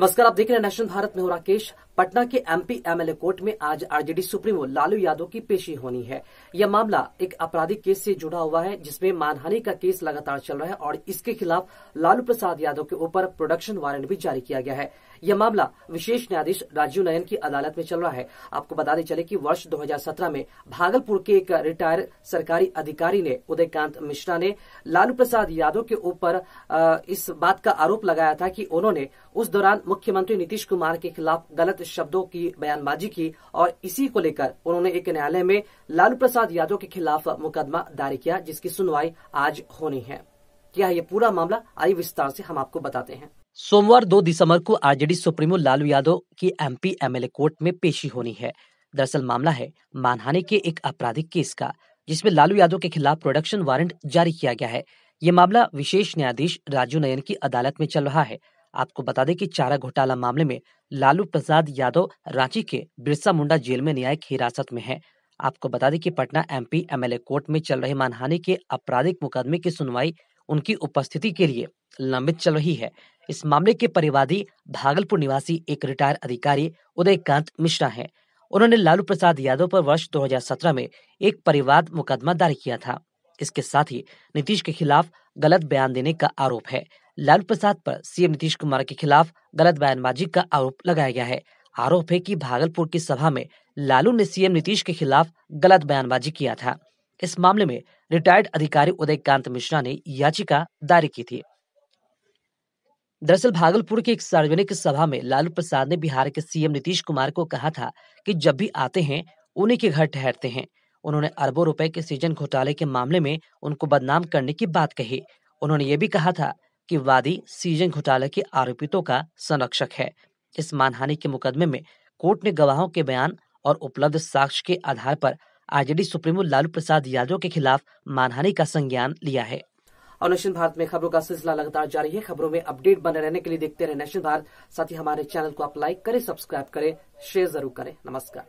नमस्कार आप देख रहे हैं नेशनल भारत में हो राकेश पटना के एमपी एमएलए कोर्ट में आज आरजेडी सुप्रीमो लालू यादव की पेशी होनी है यह मामला एक आपराधिक केस से जुड़ा हुआ है जिसमें मानहानि का केस लगातार चल रहा है और इसके खिलाफ लालू प्रसाद यादव के ऊपर प्रोडक्शन वारंट भी जारी किया गया है यह मामला विशेष न्यायाधीश राजीव नयन की अदालत में चल रहा है आपको दें चले कि वर्ष 2017 में भागलपुर के एक रिटायर्ड सरकारी अधिकारी ने उदयकांत मिश्रा ने लालू प्रसाद यादव के ऊपर इस बात का आरोप लगाया था कि उन्होंने उस दौरान मुख्यमंत्री नीतीश कुमार के खिलाफ गलत शब्दों की बयानबाजी की और इसी को लेकर उन्होंने एक न्यायालय में लालू प्रसाद यादव के खिलाफ मुकदमा दायर किया जिसकी सुनवाई आज होनी है क्या ये पूरा मामला आई विस्तार से हम आपको बताते हैं सोमवार 2 दिसंबर को आरजेडी सुप्रीमो लालू यादव की एमपी एमएलए कोर्ट में पेशी होनी है दरअसल मामला है मानहानि के एक आपराधिक केस का जिसमें लालू यादव के खिलाफ प्रोडक्शन वारंट जारी किया गया है ये मामला विशेष न्यायाधीश राजू नयन की अदालत में चल रहा है आपको बता दें कि चारा घोटाला मामले में लालू प्रसाद यादव रांची के बिरसा मुंडा जेल में न्यायिक हिरासत में है आपको बता दें कि पटना एमपी एमएलए कोर्ट में चल रहे मानहानि के आपराधिक मुकदमे की सुनवाई उनकी उपस्थिति के लिए लंबित चल रही है इस मामले के परिवादी भागलपुर निवासी एक रिटायर अधिकारी उदयकांत मिश्रा हैं उन्होंने लालू प्रसाद यादव पर वर्ष 2017 में एक परिवाद मुकदमा दायर किया था इसके साथ ही नीतीश के खिलाफ गलत बयान देने का आरोप है लालू प्रसाद पर सीएम नीतीश कुमार के खिलाफ गलत बयानबाजी का आरोप लगाया गया है आरोप है कि भागलपुर की सभा में लालू ने सीएम नीतीश के खिलाफ गलत बयानबाजी किया था इस मामले में रिटायर्ड अधिकारी कांत मिश्रा ने याचिका दायर की थी दरअसल भागलपुर की एक सार्वजनिक सभा में लालू प्रसाद ने बिहार के सीएम नीतीश कुमार को कहा था कि जब भी आते हैं उन्हीं के घर ठहरते हैं उन्होंने अरबों रुपए के सीजन घोटाले के मामले में उनको बदनाम करने की बात कही उन्होंने ये भी कहा था कि वादी सीजन घोटाले के आरोपितों का संरक्षक है इस मानहानि के मुकदमे में कोर्ट ने गवाहों के बयान और उपलब्ध साक्ष्य के आधार पर आरजेडी सुप्रीमो लालू प्रसाद यादव के खिलाफ मानहानि का संज्ञान लिया है और नेशन भारत में खबरों का सिलसिला लगातार जारी है खबरों में अपडेट बने रहने के लिए देखते रहे नेशन भारत साथ ही हमारे चैनल को आप लाइक करें सब्सक्राइब करें शेयर जरूर करें नमस्कार